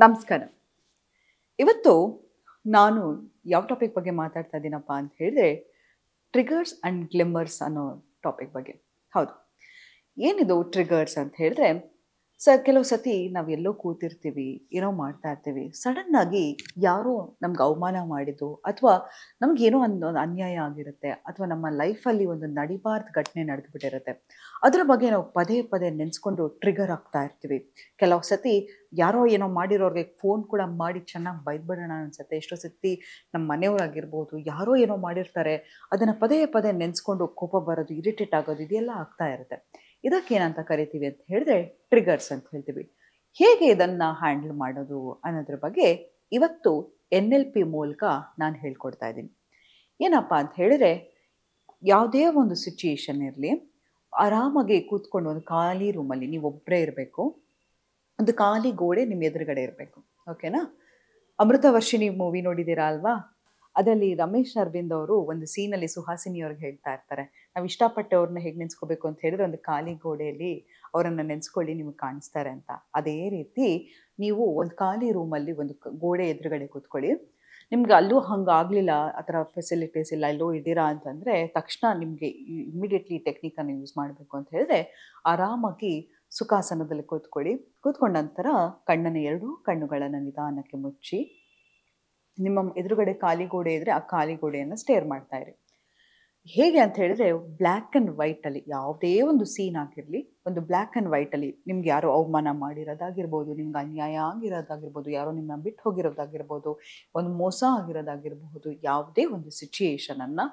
ನಮಸ್ಕಾರ ಇವತ್ತು ನಾನು ಯಾವ ಟಾಪಿಕ್ ಬಗ್ಗೆ ಮಾತಾಡ್ತಾ ಇದ್ದೀನಪ್ಪ ಅಂತ ಹೇಳಿದ್ರೆ ಟ್ರಿಗರ್ಸ್ ಆ್ಯಂಡ್ ಗ್ಲಿಮ್ಮರ್ಸ್ ಅನ್ನೋ ಟಾಪಿಕ್ ಬಗ್ಗೆ ಹೌದು ಏನಿದು ಟ್ರಿಗರ್ಸ್ ಅಂತ ಹೇಳಿದ್ರೆ ಸ ಕೆಲವು ಸತಿ ಎಲ್ಲೋ ಕೂತಿರ್ತೀವಿ ಏನೋ ಮಾಡ್ತಾ ಇರ್ತೀವಿ ಸಡನ್ನಾಗಿ ಯಾರೋ ನಮ್ಗೆ ಅವಮಾನ ಮಾಡಿದ್ದು ಅಥವಾ ನಮಗೇನೋ ಒಂದು ಒಂದು ಅನ್ಯಾಯ ಆಗಿರುತ್ತೆ ಅಥವಾ ನಮ್ಮ ಲೈಫಲ್ಲಿ ಒಂದು ನಡಿಬಾರ್ದು ಘಟನೆ ನಡೆದುಬಿಟ್ಟಿರುತ್ತೆ ಅದರ ಬಗ್ಗೆ ನಾವು ಪದೇ ಪದೇ ನೆನೆಸ್ಕೊಂಡು ಟ್ರಿಗರ್ ಆಗ್ತಾ ಇರ್ತೀವಿ ಕೆಲವು ಸತಿ ಯಾರೋ ಏನೋ ಮಾಡಿರೋರಿಗೆ ಫೋನ್ ಕೂಡ ಮಾಡಿ ಚೆನ್ನಾಗಿ ಬೈದ್ಬಿಡೋಣ ಅನಿಸುತ್ತೆ ಎಷ್ಟೋ ಸತಿ ನಮ್ಮ ಮನೆಯವರಾಗಿರ್ಬೋದು ಯಾರೋ ಏನೋ ಮಾಡಿರ್ತಾರೆ ಅದನ್ನು ಪದೇ ಪದೇ ನೆನೆಸ್ಕೊಂಡು ಕೋಪ ಬರೋದು ಇರಿಟೇಟ್ ಆಗೋದು ಇದೆಲ್ಲ ಆಗ್ತಾ ಇರುತ್ತೆ ಇದಕ್ಕೇನಂತ ಕರಿತೀವಿ ಅಂತ ಹೇಳಿದ್ರೆ ಟ್ರಿಗರ್ಸ್ ಅಂತ ಹೇಳ್ತೀವಿ ಹೇಗೆ ಇದನ್ನು ಹ್ಯಾಂಡಲ್ ಮಾಡೋದು ಅನ್ನೋದ್ರ ಬಗ್ಗೆ ಇವತ್ತು ಎನ್ ಎಲ್ ಪಿ ಮೂಲಕ ನಾನು ಹೇಳ್ಕೊಡ್ತಾ ಇದ್ದೀನಿ ಏನಪ್ಪ ಅಂತ ಹೇಳಿದ್ರೆ ಯಾವುದೇ ಒಂದು ಸಿಚುಯೇಷನ್ ಇರಲಿ ಆರಾಮಾಗಿ ಕೂತ್ಕೊಂಡು ಒಂದು ಖಾಲಿ ರೂಮಲ್ಲಿ ನೀವು ಒಬ್ಬರೇ ಇರಬೇಕು ಒಂದು ಖಾಲಿ ಗೋಡೆ ನಿಮ್ಮ ಎದುರುಗಡೆ ಇರಬೇಕು ಓಕೆನಾ ಅಮೃತ ವರ್ಷಿಣಿ ಮೂವಿ ನೋಡಿದ್ದೀರಾ ಅಲ್ವಾ ಅದರಲ್ಲಿ ರಮೇಶ್ ಅರವಿಂದ್ ಅವರು ಒಂದು ಸೀನಲ್ಲಿ ಸುಹಾಸಿನಿ ಅವ್ರಿಗೆ ಹೇಳ್ತಾ ಇರ್ತಾರೆ ನಾವು ಇಷ್ಟಪಟ್ಟವ್ರನ್ನ ಹೇಗೆ ನೆನೆಸ್ಕೋಬೇಕು ಅಂತ ಹೇಳಿದ್ರೆ ಒಂದು ಖಾಲಿ ಗೋಡೆಯಲ್ಲಿ ಅವರನ್ನು ನೆನೆಸ್ಕೊಳ್ಳಿ ನಿಮಗೆ ಕಾಣಿಸ್ತಾರೆ ಅಂತ ಅದೇ ರೀತಿ ನೀವು ಒಂದು ಖಾಲಿ ರೂಮಲ್ಲಿ ಒಂದು ಗೋಡೆ ಎದುರುಗಡೆ ಕೂತ್ಕೊಳ್ಳಿ ನಿಮ್ಗೆ ಅಲ್ಲೂ ಹಂಗಾಗಲಿಲ್ಲ ಆ ಥರ ಫೆಸಿಲಿಟೀಸ್ ಇಲ್ಲ ಎಲ್ಲೋ ಇದ್ದೀರಾ ಅಂತಂದರೆ ತಕ್ಷಣ ನಿಮಗೆ ಇಮಿಡಿಯೇಟ್ಲಿ ಟೆಕ್ನಿಕನ್ನು ಯೂಸ್ ಮಾಡಬೇಕು ಅಂತ ಹೇಳಿದ್ರೆ ಆರಾಮಾಗಿ ಸುಖಾಸನದಲ್ಲಿ ಕೂತ್ಕೊಳ್ಳಿ ಕೂತ್ಕೊಂಡ ನಂತರ ಕಣ್ಣನ ಎರಡೂ ಕಣ್ಣುಗಳನ್ನು ನಿಧಾನಕ್ಕೆ ಮುಚ್ಚಿ ನಿಮ್ಮ ಎದುರುಗಡೆ ಖಾಲಿ ಗೋಡೆ ಇದ್ದರೆ ಆ ಖಾಲಿ ಗೋಡೆಯನ್ನು ಸ್ಟೇರ್ ಮಾಡ್ತಾ ಇರಿ ಹೇಗೆ ಅಂತ ಹೇಳಿದ್ರೆ ಬ್ಲ್ಯಾಕ್ ಆ್ಯಂಡ್ ವೈಟಲ್ಲಿ ಯಾವುದೇ ಒಂದು ಸೀನ್ ಆಗಿರಲಿ ಒಂದು ಬ್ಲ್ಯಾಕ್ ಆ್ಯಂಡ್ ವೈಟಲ್ಲಿ ನಿಮ್ಗೆ ಯಾರೋ ಅವಮಾನ ಮಾಡಿರೋದಾಗಿರ್ಬೋದು ನಿಮ್ಗೆ ಅನ್ಯಾಯ ಆಗಿರೋದಾಗಿರ್ಬೋದು ಯಾರೋ ನಿಮ್ಮನ್ನ ಬಿಟ್ಟು ಹೋಗಿರೋದಾಗಿರ್ಬೋದು ಒಂದು ಮೋಸ ಆಗಿರೋದಾಗಿರ್ಬೋದು ಯಾವುದೇ ಒಂದು ಸಿಚುಯೇಷನನ್ನು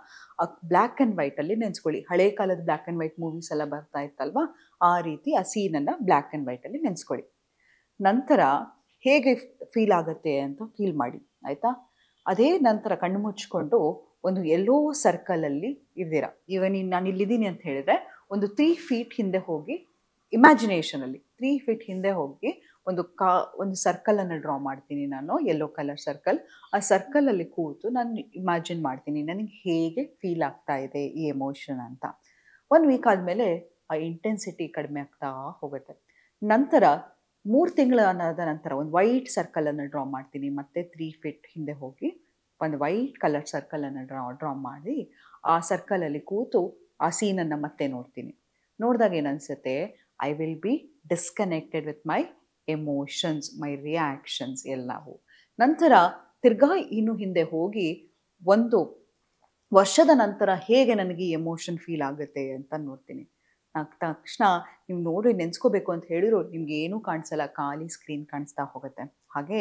ಆ ಬ್ಲ್ಯಾಕ್ ಆ್ಯಂಡ್ ವೈಟಲ್ಲಿ ನೆನೆಸ್ಕೊಳ್ಳಿ ಹಳೆ ಕಾಲದ ಬ್ಲ್ಯಾಕ್ ಆ್ಯಂಡ್ ವೈಟ್ ಮೂವೀಸ್ ಎಲ್ಲ ಬರ್ತಾ ಇತ್ತಲ್ವ ಆ ರೀತಿ ಆ ಸೀನನ್ನು ಬ್ಲ್ಯಾಕ್ ಆ್ಯಂಡ್ ವೈಟಲ್ಲಿ ನೆನೆಸ್ಕೊಳ್ಳಿ ನಂತರ ಹೇಗೆ ಫೀಲ್ ಆಗುತ್ತೆ ಅಂತ ಫೀಲ್ ಮಾಡಿ ಆಯಿತಾ ಅದೇ ನಂತರ ಕಣ್ಣು ಮುಚ್ಕೊಂಡು ಒಂದು ಎಲ್ಲೋ ಸರ್ಕಲಲ್ಲಿ ಇದ್ದೀರ ಈವನ್ ನಾನು ಇಲ್ಲಿದ್ದೀನಿ ಅಂತ ಹೇಳಿದ್ರೆ ಒಂದು ತ್ರೀ ಫೀಟ್ ಹಿಂದೆ ಹೋಗಿ ಇಮ್ಯಾಜಿನೇಷನಲ್ಲಿ ತ್ರೀ ಫೀಟ್ ಹಿಂದೆ ಹೋಗಿ ಒಂದು ಕಾ ಒಂದು ಸರ್ಕಲನ್ನು ಡ್ರಾ ಮಾಡ್ತೀನಿ ನಾನು ಯೆಲ್ಲೋ ಕಲರ್ ಸರ್ಕಲ್ ಆ ಸರ್ಕಲಲ್ಲಿ ಕೂತು ನಾನು ಇಮ್ಯಾಜಿನ್ ಮಾಡ್ತೀನಿ ನನಗೆ ಹೇಗೆ ಫೀಲ್ ಆಗ್ತಾ ಇದೆ ಈ ಎಮೋಷನ್ ಅಂತ ಒನ್ ವೀಕ್ ಆದಮೇಲೆ ಆ ಇಂಟೆನ್ಸಿಟಿ ಕಡಿಮೆ ಆಗ್ತಾ ಹೋಗುತ್ತೆ ನಂತರ ಮೂರು ತಿಂಗಳು ಅನ್ನೋದ ನಂತರ ಒಂದು ವೈಟ್ ಸರ್ಕಲನ್ನು ಡ್ರಾ ಮಾಡ್ತೀನಿ ಮತ್ತೆ ತ್ರೀ ಫಿಟ್ ಹಿಂದೆ ಹೋಗಿ ಒಂದು ವೈಟ್ ಕಲರ್ ಸರ್ಕಲನ್ನು ಡ್ರಾ ಡ್ರಾ ಮಾಡಿ ಆ ಸರ್ಕಲಲ್ಲಿ ಕೂತು ಆ ಸೀನನ್ನು ಮತ್ತೆ ನೋಡ್ತೀನಿ ನೋಡಿದಾಗ ಏನನ್ಸುತ್ತೆ I will be disconnected with my emotions my reactions ಎಲ್ಲವೂ ನಂತರ ತಿರ್ಗಾ ಇನ್ನು ಹಿಂದೆ ಹೋಗಿ ಒಂದು ವರ್ಷದ ನಂತರ ಹೇಗೆ ನನಗೆ ಎಮೋಷನ್ ಫೀಲ್ ಆಗುತ್ತೆ ಅಂತ ನೋಡ್ತೀನಿ ತಕ್ಷಣ ನೀವು ನೋಡಿ ನೆನ್ಸ್ಕೋಬೇಕು ಅಂತ ಹೇಳಿದ್ರು ನಿಮ್ಗೆ ಏನೂ ಕಾಣಿಸಲ್ಲ ಖಾಲಿ ಸ್ಕ್ರೀನ್ ಕಾಣಿಸ್ತಾ ಹೋಗುತ್ತೆ ಹಾಗೆ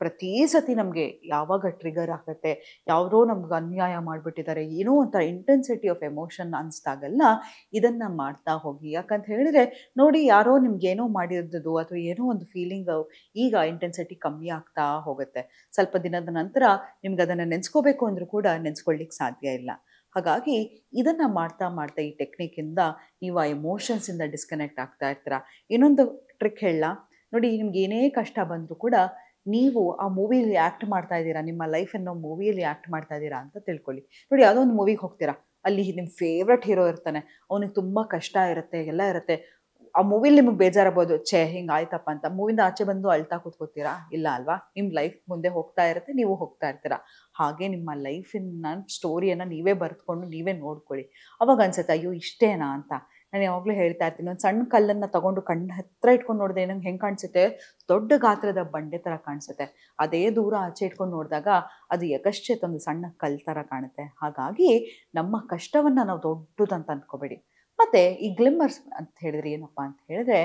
ಪ್ರತಿ ಸತಿ ನಮಗೆ ಯಾವಾಗ ಟ್ರಿಗರ್ ಆಗುತ್ತೆ ಯಾವುದೋ ನಮ್ಗೆ ಅನ್ಯಾಯ ಮಾಡಿಬಿಟ್ಟಿದ್ದಾರೆ ಏನೋ ಒಂಥರ ಇಂಟೆನ್ಸಿಟಿ ಆಫ್ ಎಮೋಷನ್ ಅನಿಸ್ದಾಗಲ್ಲ ಇದನ್ನು ಮಾಡ್ತಾ ಹೋಗಿ ಯಾಕಂತ ಹೇಳಿದರೆ ನೋಡಿ ಯಾರೋ ನಿಮ್ಗೇನೋ ಮಾಡಿರೋದು ಅಥವಾ ಏನೋ ಒಂದು ಫೀಲಿಂಗ್ ಈಗ ಇಂಟೆನ್ಸಿಟಿ ಕಮ್ಮಿ ಆಗ್ತಾ ಹೋಗುತ್ತೆ ಸ್ವಲ್ಪ ದಿನದ ನಂತರ ನಿಮ್ಗೆ ಅದನ್ನು ನೆನ್ಸ್ಕೋಬೇಕು ಅಂದರೂ ಕೂಡ ನೆನೆಸ್ಕೊಳ್ಳಿಕ್ಕೆ ಸಾಧ್ಯ ಇಲ್ಲ ಹಾಗಾಗಿ ಇದನ್ನು ಮಾಡ್ತಾ ಮಾಡ್ತಾ ಈ ಟೆಕ್ನಿಕ್ಕಿಂದ ನೀವು ಆ ಎಮೋಷನ್ಸಿಂದ ಡಿಸ್ಕನೆಕ್ಟ್ ಆಗ್ತಾ ಇರ್ತೀರ ಇನ್ನೊಂದು ಟ್ರಿಕ್ ಹೇಳ ನೋಡಿ ನಿಮ್ಗೆ ಏನೇ ಕಷ್ಟ ಬಂದರೂ ಕೂಡ ನೀವು ಆ ಮೂವಿಯಲ್ಲಿ ಆ್ಯಕ್ಟ್ ಮಾಡ್ತಾ ಇದ್ದೀರಾ ನಿಮ್ಮ ಲೈಫ್ ಅನ್ನೋ ಮೂವಿಯಲ್ಲಿ ಆ್ಯಕ್ಟ್ ಮಾಡ್ತಾ ಇದ್ದೀರಾ ಅಂತ ತಿಳ್ಕೊಳ್ಳಿ ನೋಡಿ ಯಾವುದೋ ಒಂದು ಮೂವಿಗೆ ಹೋಗ್ತೀರಾ ಅಲ್ಲಿ ನಿಮ್ಮ ಫೇವ್ರೆಟ್ ಹೀರೋ ಇರ್ತಾನೆ ಅವನಿಗೆ ತುಂಬ ಕಷ್ಟ ಇರುತ್ತೆ ಎಲ್ಲ ಇರುತ್ತೆ ಆ ಮೂವಿಲಿ ನಿಮಗೆ ಬೇಜಾರಾಗ್ಬೋದು ಛೇ ಆಯ್ತಪ್ಪ ಅಂತ ಮೂವಿಂದ ಆಚೆ ಬಂದು ಅಳ್ತಾ ಕೂತ್ಕೋತೀರಾ ಇಲ್ಲ ಅಲ್ವಾ ನಿಮ್ಮ ಲೈಫ್ ಮುಂದೆ ಹೋಗ್ತಾ ಇರುತ್ತೆ ನೀವು ಹೋಗ್ತಾ ಇರ್ತೀರಾ ಹಾಗೆ ನಿಮ್ಮ ಲೈಫಿನ ಸ್ಟೋರಿಯನ್ನ ನೀವೇ ಬರೆದುಕೊಂಡು ನೀವೇ ನೋಡ್ಕೊಳ್ಳಿ ಅವಾಗ ಅನ್ಸುತ್ತೆ ಅಯ್ಯೋ ಇಷ್ಟೇನಾ ಅಂತ ನಾನು ಯಾವಾಗಲೂ ಹೇಳ್ತಾ ಇರ್ತೀನಿ ಒಂದು ಸಣ್ಣ ಕಲ್ಲನ್ನು ತಗೊಂಡು ಕಣ್ಣು ಹತ್ರ ಇಟ್ಕೊಂಡು ನೋಡಿದೆ ನಂಗೆ ಹೆಂಗೆ ಕಾಣಿಸುತ್ತೆ ದೊಡ್ಡ ಗಾತ್ರದ ಬಂಡೆ ಥರ ಕಾಣಿಸುತ್ತೆ ಅದೇ ದೂರ ಆಚೆ ಇಟ್ಕೊಂಡು ನೋಡಿದಾಗ ಅದು ಯಕಶ್ಚೇತ್ ಒಂದು ಸಣ್ಣ ಕಲ್ ಥರ ಕಾಣುತ್ತೆ ಹಾಗಾಗಿ ನಮ್ಮ ಕಷ್ಟವನ್ನು ನಾವು ದೊಡ್ಡದಂತ ಅಂದ್ಕೋಬೇಡಿ ಮತ್ತು ಈ ಗ್ಲಿಮ್ಮರ್ಸ್ ಅಂತ ಹೇಳಿದ್ರೆ ಏನಪ್ಪ ಅಂತ ಹೇಳಿದ್ರೆ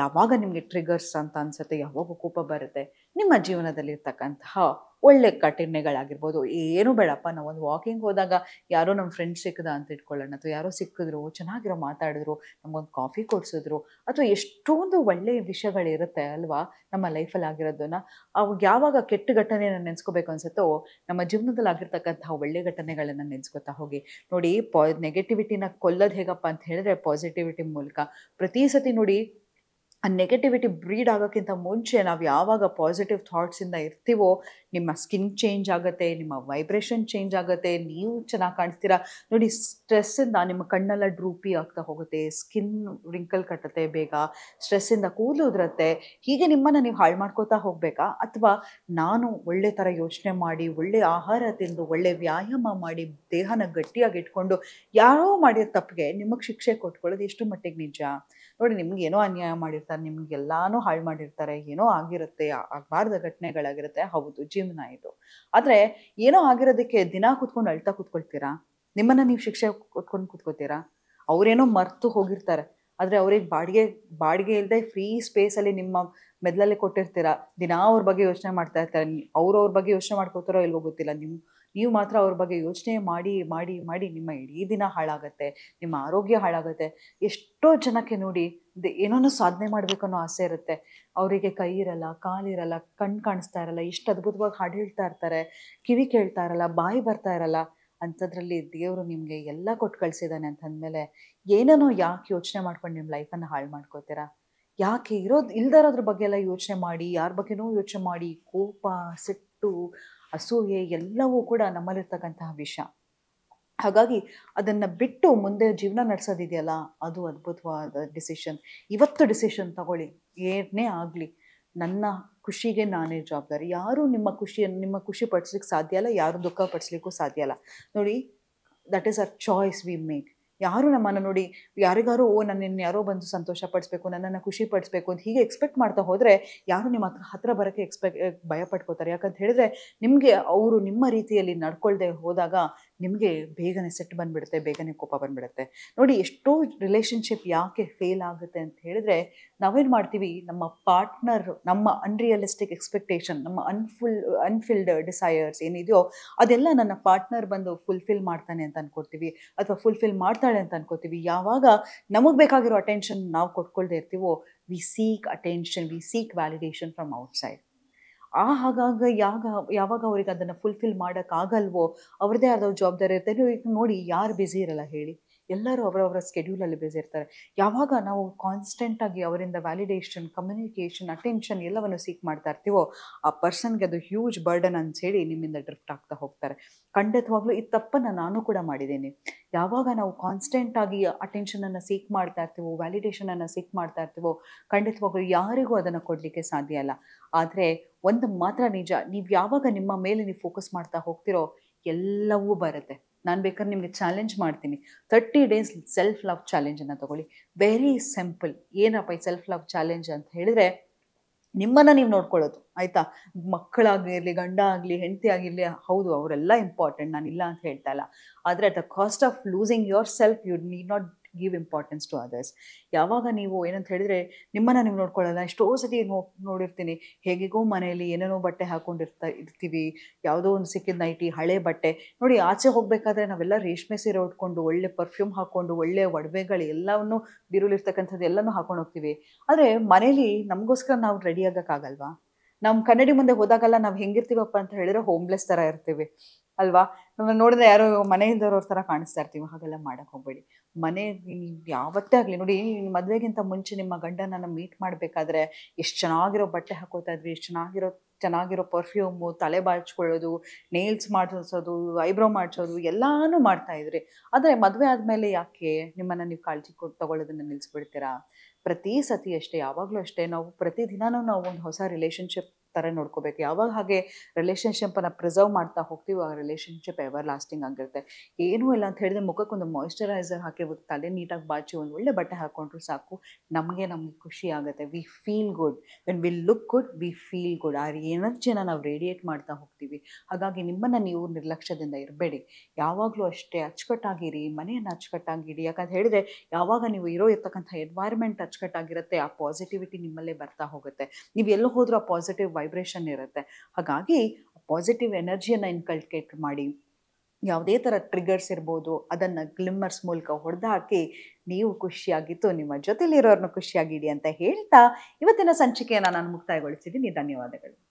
ಯಾವಾಗ ನಿಮಗೆ ಟ್ರಿಗರ್ಸ್ ಅಂತ ಅನ್ಸುತ್ತೆ ಯಾವಾಗ ಕೋಪ ಬರುತ್ತೆ ನಿಮ್ಮ ಜೀವನದಲ್ಲಿ ಇರ್ತಕ್ಕಂತಹ ಒಳ್ಳೆ ಕಠಿಣ್ಯಗಳಾಗಿರ್ಬೋದು ಏನು ಬೇಡಪ್ಪ ನಾವು ಒಂದು ವಾಕಿಂಗ್ ಹೋದಾಗ ಯಾರೋ ನಮ್ಮ ಫ್ರೆಂಡ್ ಸಿಕ್ಕದ ಅಂತ ಇಟ್ಕೊಳ್ಳೋಣ ಅಥವಾ ಯಾರೋ ಸಿಕ್ಕಿದ್ರು ಚೆನ್ನಾಗಿರೋ ಮಾತಾಡಿದ್ರು ನಮಗೊಂದು ಕಾಫಿ ಕೊಡಿಸಿದ್ರು ಅಥವಾ ಎಷ್ಟೊಂದು ಒಳ್ಳೆಯ ವಿಷಯಗಳಿರುತ್ತೆ ಅಲ್ವಾ ನಮ್ಮ ಲೈಫಲ್ಲಿ ಆಗಿರೋದನ್ನು ಅವಾಗ ಯಾವಾಗ ಕೆಟ್ಟ ಘಟನೆನ ನೆನೆಸ್ಕೋಬೇಕು ಅನ್ಸುತ್ತೋ ನಮ್ಮ ಜೀವನದಲ್ಲಿ ಆಗಿರ್ತಕ್ಕಂಥ ಒಳ್ಳೆ ಘಟನೆಗಳನ್ನು ನೆನೆಸ್ಕೊತಾ ಹೋಗಿ ನೋಡಿ ಪಾ ನೆಗೆಟಿವಿಟಿನ ಕೊಲ್ಲೋದು ಹೇಗಪ್ಪ ಅಂತ ಹೇಳಿದ್ರೆ ಪಾಸಿಟಿವಿಟಿ ಮೂಲಕ ಪ್ರತಿ ಸತಿ ನೋಡಿ ಆ ನೆಗೆಟಿವಿಟಿ ಬ್ರೀಡ್ ಆಗೋಕ್ಕಿಂತ ಮುಂಚೆ ನಾವು ಯಾವಾಗ ಪಾಸಿಟಿವ್ ಥಾಟ್ಸಿಂದ ಇರ್ತೀವೋ ನಿಮ್ಮ ಸ್ಕಿನ್ ಚೇಂಜ್ ಆಗುತ್ತೆ ನಿಮ್ಮ ವೈಬ್ರೇಷನ್ ಚೇಂಜ್ ಆಗುತ್ತೆ ನೀವು ಚೆನ್ನಾಗಿ ಕಾಣಿಸ್ತೀರಾ ನೋಡಿ ಸ್ಟ್ರೆಸ್ಸಿಂದ ನಿಮ್ಮ ಕಣ್ಣೆಲ್ಲ ಡ್ರೂಪಿ ಆಗ್ತಾ ಹೋಗುತ್ತೆ ಸ್ಕಿನ್ ರಿಂಕಲ್ ಕಟ್ಟುತ್ತೆ ಬೇಗ ಸ್ಟ್ರೆಸ್ಸಿಂದ ಕೂದಲು ಉದುರುತ್ತೆ ಹೀಗೆ ನಿಮ್ಮನ್ನು ನೀವು ಹಾಳು ಮಾಡ್ಕೋತಾ ಹೋಗಬೇಕಾ ಅಥವಾ ನಾನು ಒಳ್ಳೆ ಥರ ಯೋಚನೆ ಮಾಡಿ ಒಳ್ಳೆ ಆಹಾರ ತಿಂದು ಒಳ್ಳೆ ವ್ಯಾಯಾಮ ಮಾಡಿ ದೇಹನ ಗಟ್ಟಿಯಾಗಿ ಇಟ್ಕೊಂಡು ಯಾರೋ ಮಾಡಿರೋ ತಪ್ಪಿಗೆ ನಿಮಗೆ ಶಿಕ್ಷೆ ಕೊಟ್ಕೊಳ್ಳೋದು ಎಷ್ಟು ಮಟ್ಟಿಗೆ ನಿಜ ನೋಡಿ ನಿಮ್ಗೆ ಏನೋ ಅನ್ಯಾಯ ಮಾಡಿರ್ತಾರೆ ಎಲ್ಲಾನು ಹಾಳು ಮಾಡಿರ್ತಾರೆ ಏನೋ ಆಗಿರುತ್ತೆ ಆಗಬಾರ್ದ ಘಟನೆಗಳಾಗಿರುತ್ತೆ ಹೌದು ಜೀವನ ಇದು ಆದ್ರೆ ಏನೋ ಆಗಿರೋದಕ್ಕೆ ದಿನ ಕುತ್ಕೊಂಡು ಅಳ್ತಾ ಕುತ್ಕೊಳ್ತೀರಾ ನಿಮ್ಮನ್ನ ನೀವು ಶಿಕ್ಷೆ ಕೊಟ್ಕೊಂಡು ಕುತ್ಕೋತೀರಾ ಅವರೇನೋ ಮರ್ತು ಹೋಗಿರ್ತಾರೆ ಆದ್ರೆ ಅವ್ರಿಗೆ ಬಾಡಿಗೆ ಬಾಡಿಗೆ ಇಲ್ಲದೆ ಫ್ರೀ ಸ್ಪೇಸ್ ಅಲ್ಲಿ ನಿಮ್ಮ ಮೆದ್ಲಲ್ಲಿ ಕೊಟ್ಟಿರ್ತೀರಾ ದಿನ ಅವ್ರ ಬಗ್ಗೆ ಯೋಚನೆ ಮಾಡ್ತಾ ಇರ್ತಾರೆ ಅವ್ರವ್ರ ಬಗ್ಗೆ ಯೋಚನೆ ಮಾಡ್ಕೋತಾರೋ ಇಲ್ವೋ ಗೊತ್ತಿಲ್ಲ ನೀವು ನೀವು ಮಾತ್ರ ಅವ್ರ ಬಗ್ಗೆ ಯೋಚನೆ ಮಾಡಿ ಮಾಡಿ ಮಾಡಿ ನಿಮ್ಮ ಇಡೀ ದಿನ ಹಾಳಾಗತ್ತೆ ನಿಮ್ಮ ಆರೋಗ್ಯ ಹಾಳಾಗುತ್ತೆ ಎಷ್ಟೋ ಜನಕ್ಕೆ ನೋಡಿ ಏನೋ ಸಾಧನೆ ಮಾಡ್ಬೇಕು ಅನ್ನೋ ಆಸೆ ಇರುತ್ತೆ ಅವರಿಗೆ ಕೈ ಇರಲ್ಲ ಕಾಲಿರಲ್ಲ ಕಣ್ಣು ಕಾಣಿಸ್ತಾ ಇರಲ್ಲ ಇಷ್ಟು ಅದ್ಭುತವಾಗಿ ಹಾಡು ಹೇಳ್ತಾ ಇರ್ತಾರೆ ಕಿವಿ ಕೇಳ್ತಾ ಇರಲ್ಲ ಬಾಯಿ ಬರ್ತಾ ಇರಲ್ಲ ಅಂಥದ್ರಲ್ಲಿ ದೇವರು ನಿಮಗೆ ಎಲ್ಲ ಕೊಟ್ಟು ಕಳಿಸಿದ್ದಾನೆ ಅಂತ ಅಂದಮೇಲೆ ಏನೇನೋ ಯಾಕೆ ಯೋಚನೆ ಮಾಡ್ಕೊಂಡು ನಿಮ್ಮ ಲೈಫನ್ನು ಹಾಳು ಮಾಡ್ಕೋತೀರಾ ಯಾಕೆ ಇರೋದು ಇಲ್ದಾರೋದ್ರ ಬಗ್ಗೆ ಎಲ್ಲ ಯೋಚನೆ ಮಾಡಿ ಯಾರ ಬಗ್ಗೆನೂ ಯೋಚನೆ ಮಾಡಿ ಕೋಪ ಸಿಟ್ಟು ಅಸೂಯೆ ಎಲ್ಲವೂ ಕೂಡ ನಮ್ಮಲ್ಲಿರ್ತಕ್ಕಂತಹ ವಿಷ ಹಾಗಾಗಿ ಅದನ್ನು ಬಿಟ್ಟು ಮುಂದೆ ಜೀವನ ನಡೆಸೋದಿದೆಯಲ್ಲ ಅದು ಅದ್ಭುತವಾದ ಡಿಸಿಷನ್ ಇವತ್ತು ಡಿಸಿಷನ್ ತಗೊಳ್ಳಿ ಏನೇ ಆಗಲಿ ನನ್ನ ಖುಷಿಗೆ ನಾನೇ ಜವಾಬ್ದಾರಿ ಯಾರೂ ನಿಮ್ಮ ಖುಷಿಯನ್ನು ನಿಮ್ಮ ಖುಷಿ ಪಡಿಸ್ಲಿಕ್ಕೆ ಸಾಧ್ಯ ಇಲ್ಲ ಯಾರು ದುಃಖ ಪಡಿಸ್ಲಿಕ್ಕೂ ಸಾಧ್ಯ ಇಲ್ಲ ನೋಡಿ that is a choice we make ಯಾರು ನಮ್ಮನ್ನು ನೋಡಿ ಯಾರಿಗಾರು ಓ ನನ್ನನ್ನು ಯಾರೋ ಬಂದು ಸಂತೋಷ ಪಡಿಸ್ಬೇಕು ನನ್ನನ್ನು ಖುಷಿ ಪಡಿಸ್ಬೇಕು ಅಂತ ಹೀಗೆ ಎಕ್ಸ್ಪೆಕ್ಟ್ ಮಾಡ್ತಾ ಹೋದರೆ ಯಾರು ನಿಮ್ಮ ಹತ್ರ ಹತ್ರ ಬರೋಕ್ಕೆ ಎಕ್ಸ್ಪೆಕ್ಟ್ ಭಯ ಪಡ್ಕೋತಾರೆ ಯಾಕಂತ ಹೇಳಿದ್ರೆ ನಿಮಗೆ ಅವರು ನಿಮ್ಮ ರೀತಿಯಲ್ಲಿ ನಡ್ಕೊಳ್ದೆ ಹೋದಾಗ ನಿಮಗೆ ಬೇಗನೆ ಸೆಟ್ ಬಂದ್ಬಿಡುತ್ತೆ ಬೇಗನೆ ಕೋಪ ಬಂದ್ಬಿಡುತ್ತೆ ನೋಡಿ ಎಷ್ಟೋ ರಿಲೇಷನ್ಶಿಪ್ ಯಾಕೆ ಫೇಲ್ ಆಗುತ್ತೆ ಅಂತ ಹೇಳಿದ್ರೆ ನಾವೇನು ಮಾಡ್ತೀವಿ ನಮ್ಮ ಪಾರ್ಟ್ನರ್ ನಮ್ಮ ಅನ್ರಿಯಲಿಸ್ಟಿಕ್ ಎಕ್ಸ್ಪೆಕ್ಟೇಷನ್ ನಮ್ಮ ಅನ್ಫುಲ್ ಅನ್ಫಿಲ್ಡ್ ಡಿಸೈರ್ಸ್ ಏನಿದೆಯೋ ಅದೆಲ್ಲ ನನ್ನ ಪಾರ್ಟ್ನರ್ ಬಂದು ಫುಲ್ಫಿಲ್ ಮಾಡ್ತಾನೆ ಅಂತ ಅನ್ಕೋತೀವಿ ಅಥವಾ ಫುಲ್ಫಿಲ್ ಮಾಡ್ತಾಳೆ ಅಂತ ಅನ್ಕೋತೀವಿ ಯಾವಾಗ ನಮಗೆ ಬೇಕಾಗಿರೋ ಅಟೆನ್ಷನ್ ನಾವು ಕೊಟ್ಕೊಳ್ದೇ ಇರ್ತೀವೋ we seek attention we seek validation from outside ಆ ಹಾಗಾಗ ಯಾವಾಗ ಯಾವಾಗ ಅವ್ರಿಗೆ ಅದನ್ನು ಫುಲ್ಫಿಲ್ ಮಾಡೋಕ್ಕಾಗಲ್ವೋ ಅವ್ರದ್ದೇ ಆದ ಜವಾಬ್ದಾರಿ ಇರುತ್ತೆ ನೋಡಿ ಯಾರು ಬಿಸಿ ಇರಲ್ಲ ಹೇಳಿ ಎಲ್ಲರೂ ಅವರವರ ಸ್ಕೆಡ್ಯೂಲಲ್ಲಿ ಬಿಸಿ ಇರ್ತಾರೆ ಯಾವಾಗ ನಾವು ಕಾನ್ಸ್ಟೆಂಟಾಗಿ ಅವರಿಂದ ವ್ಯಾಲಿಡೇಷನ್ ಕಮ್ಯುನಿಕೇಷನ್ ಅಟೆನ್ಷನ್ ಎಲ್ಲವನ್ನು ಸೀಕ್ ಮಾಡ್ತಾ ಇರ್ತೀವೋ ಆ ಪರ್ಸನ್ಗೆ ಅದು ಹ್ಯೂಜ್ ಬರ್ಡನ್ ಹೇಳಿ ನಿಮ್ಮಿಂದ ಡ್ರಿಫ್ಟ್ ಆಗ್ತಾ ಹೋಗ್ತಾರೆ ಖಂಡಿತವಾಗ್ಲೂ ಈ ತಪ್ಪನ್ನು ನಾನು ಕೂಡ ಮಾಡಿದ್ದೀನಿ ಯಾವಾಗ ನಾವು ಅಟೆನ್ಷನ್ ಅಟೆನ್ಷನನ್ನು ಸೀಕ್ ಮಾಡ್ತಾ ಇರ್ತೀವೋ ವ್ಯಾಲಿಡೇಷನನ್ನು ಸೀಕ್ ಮಾಡ್ತಾ ಇರ್ತೀವೋ ಖಂಡಿತವಾಗ್ಲೂ ಯಾರಿಗೂ ಅದನ್ನು ಕೊಡಲಿಕ್ಕೆ ಸಾಧ್ಯ ಅಲ್ಲ ಆದರೆ ಒಂದು ಮಾತ್ರ ನಿಜ ನೀವು ಯಾವಾಗ ನಿಮ್ಮ ಮೇಲೆ ನೀವು ಫೋಕಸ್ ಮಾಡ್ತಾ ಹೋಗ್ತಿರೋ ಎಲ್ಲವೂ ಬರುತ್ತೆ ನಾನು ಬೇಕಾದ್ರೆ ನಿಮಗೆ ಚಾಲೆಂಜ್ ಮಾಡ್ತೀನಿ ತರ್ಟಿ ಡೇಸ್ ಸೆಲ್ಫ್ ಲವ್ ಚಾಲೆಂಜನ್ನು ತಗೊಳ್ಳಿ ವೆರಿ ಸಿಂಪಲ್ ಏನಪ್ಪ ಈ ಸೆಲ್ಫ್ ಲವ್ ಚಾಲೆಂಜ್ ಅಂತ ಹೇಳಿದ್ರೆ ನಿಮ್ಮನ್ನು ನೀವು ನೋಡ್ಕೊಳ್ಳೋದು ಆಯಿತಾ ಮಕ್ಕಳಾಗಿರಲಿ ಗಂಡ ಆಗಲಿ ಹೆಂಡತಿ ಆಗಿರಲಿ ಹೌದು ಅವರೆಲ್ಲ ಇಂಪಾರ್ಟೆಂಟ್ ನಾನು ಇಲ್ಲ ಅಂತ ಹೇಳ್ತಾ ಇಲ್ಲ ಆದರೆ at the cost of losing yourself you need not give importance to others ಯಾವಾಗ ನೀವು ಏನಂತ ಹೇಳಿದ್ರೆ ನಿಮ್ಮನ್ನು ನೀವು ನೋಡ್ಕೊಳ್ಳಲ್ಲ ಎಷ್ಟೋ ಸತಿ ನೋಡಿರ್ತೀನಿ ಹೇಗೆಗೋ ಮನೆಯಲ್ಲಿ ಏನೇನೋ ಬಟ್ಟೆ ಹಾಕೊಂಡಿರ್ತಾ ಇರ್ತೀವಿ ಯಾವುದೋ ಒಂದು ಸಿಕ್ಕಿದ ನೈಟಿ ಹಳೆ ಬಟ್ಟೆ ನೋಡಿ ಆಚೆ ಹೋಗಬೇಕಾದ್ರೆ ನಾವೆಲ್ಲ ರೇಷ್ಮೆ ಸೀರೆ ಉಟ್ಕೊಂಡು ಒಳ್ಳೆ ಪರ್ಫ್ಯೂಮ್ ಹಾಕೊಂಡು ಒಳ್ಳೆ ಒಡವೆಗಳು ಎಲ್ಲವನ್ನು ಬಿರುಲಿರ್ತಕ್ಕಂಥದ್ದು ಎಲ್ಲನೂ ಹಾಕೊಂಡು ಹೋಗ್ತೀವಿ ಆದರೆ ಮನೇಲಿ ನಮಗೋಸ್ಕರ ನಾವು ರೆಡಿ ಆಗೋಕ್ಕಾಗಲ್ವಾ ನಮ್ ಕನ್ನಡಿ ಮುಂದೆ ಹೋದಾಗಲ್ಲ ನಾವು ಹೆಂಗಿರ್ತೀವಪ್ಪ ಅಂತ ಹೇಳಿದ್ರೆ ಹೋಮ್ಲೆಸ್ ಥರ ಇರ್ತೀವಿ ಅಲ್ವಾ ನೋಡಿದ್ರೆ ಯಾರೋ ಮನೆಯಿಂದ ಅವ್ರ ಕಾಣಿಸ್ತಾ ಇರ್ತೀವಿ ಹಾಗೆಲ್ಲ ಮಾಡಕ್ ಹೋಗಬೇಡಿ ಮನೆ ಯಾವತ್ತೇ ಆಗಲಿ ನೋಡಿ ಮದ್ವೆಗಿಂತ ಮುಂಚೆ ನಿಮ್ಮ ಗಂಡನ ಮೀಟ್ ಮಾಡಬೇಕಾದ್ರೆ ಎಷ್ಟು ಚೆನ್ನಾಗಿರೋ ಬಟ್ಟೆ ಹಾಕೋತಾ ಇದ್ವಿ ಎಷ್ಟು ಚೆನ್ನಾಗಿರೋ ಚೆನ್ನಾಗಿರೋ ಪರ್ಫ್ಯೂಮು ತಲೆ ಬಾಳ್ಚ್ಕೊಳ್ಳೋದು ನೇಲ್ಸ್ ಮಾಡಿಸೋದು ಐಬ್ರೋ ಮಾಡಿಸೋದು ಎಲ್ಲಾನು ಇದ್ರಿ ಆದರೆ ಮದುವೆ ಆದಮೇಲೆ ಯಾಕೆ ನಿಮ್ಮನ್ನು ನೀವು ಕಾಳಜಿ ಕೊಟ್ಟು ತಗೊಳ್ಳೋದನ್ನ ನಿಲ್ಲಿಸ್ಬಿಡ್ತೀರಾ ಪ್ರತಿ ಸತಿ ಅಷ್ಟೇ ಯಾವಾಗಲೂ ಅಷ್ಟೇ ನಾವು ಪ್ರತಿದಿನವೂ ನಾವು ಒಂದು ಹೊಸ ರಿಲೇಷನ್ಶಿಪ್ ಥರ ನೋಡ್ಕೋಬೇಕು ಯಾವಾಗ ಹಾಗೆ ರಿಲೇಷನ್ಶಿಪ್ಪನ್ನು ಪ್ರಿಸರ್ವ್ ಮಾಡ್ತಾ ಹೋಗ್ತೀವಿ ಆ ರಿಲೇಷನ್ಶಿಪ್ ಎವರ್ ಲಾಸ್ಟಿಂಗ್ ಆಗಿರುತ್ತೆ ಏನೂ ಇಲ್ಲ ಅಂತ ಹೇಳಿದ್ರೆ ಮುಖಕ್ಕೆ ಒಂದು ಮಾಯಿಶ್ಚರೈಸರ್ ಹಾಕಿ ತಲೆ ನೀಟಾಗಿ ಬಾಚಿ ಒಂದು ಒಳ್ಳೆ ಬಟ್ಟೆ ಹಾಕೊಂಡ್ರು ಸಾಕು ನಮಗೆ ನಮಗೆ ಖುಷಿ ಆಗುತ್ತೆ we feel good when we look good we feel good ಆ ಎನರ್ಜಿನ ನಾವು ರೇಡಿಯೇಟ್ ಮಾಡ್ತಾ ಹೋಗ್ತೀವಿ ಹಾಗಾಗಿ ನಿಮ್ಮನ್ನು ನೀವು ನಿರ್ಲಕ್ಷ್ಯದಿಂದ ಇರಬೇಡಿ ಯಾವಾಗಲೂ ಅಷ್ಟೇ ಅಚ್ಚುಕಟ್ಟಾಗಿರಿ ಮನೆಯನ್ನು ಅಚ್ಚುಕಟ್ಟಾಗಿಡಿ ಯಾಕಂತ ಹೇಳಿದ್ರೆ ಯಾವಾಗ ನೀವು ಇರೋ ಇರ್ತಕ್ಕಂಥ ಎನ್ವೈರ್ಮೆಂಟ್ ಅಚ್ಚುಕಟ್ಟಾಗಿರುತ್ತೆ ಆ ಪಾಸಿಟಿವಿಟಿ ನಿಮ್ಮಲ್ಲೇ ಬರ್ತಾ ಹೋಗುತ್ತೆ ನೀವು ಎಲ್ಲೋ ಹೋದ್ರೂ ಆ ಪಾಸಿಟಿವ್ ವೈಬ್ರೇಷನ್ ಇರುತ್ತೆ ಹಾಗಾಗಿ ಪಾಸಿಟಿವ್ ಎನರ್ಜಿಯನ್ನು ಇನ್ಕಲ್ಕೇಟ್ ಮಾಡಿ ಯಾವುದೇ ಥರ ಟ್ರಿಗರ್ಸ್ ಇರ್ಬೋದು ಅದನ್ನು ಗ್ಲಿಮ್ಮರ್ಸ್ ಮೂಲಕ ಹೊಡೆದು ಹಾಕಿ ನೀವು ಖುಷಿಯಾಗಿತ್ತು ನಿಮ್ಮ ಜೊತೆಲಿರೋರನ್ನ ಖುಷಿಯಾಗಿಡಿ ಅಂತ ಹೇಳ್ತಾ ಇವತ್ತಿನ ಸಂಚಿಕೆಯನ್ನು ನಾನು ಮುಕ್ತಾಯಗೊಳಿಸಿದ್ದೀನಿ ಧನ್ಯವಾದಗಳು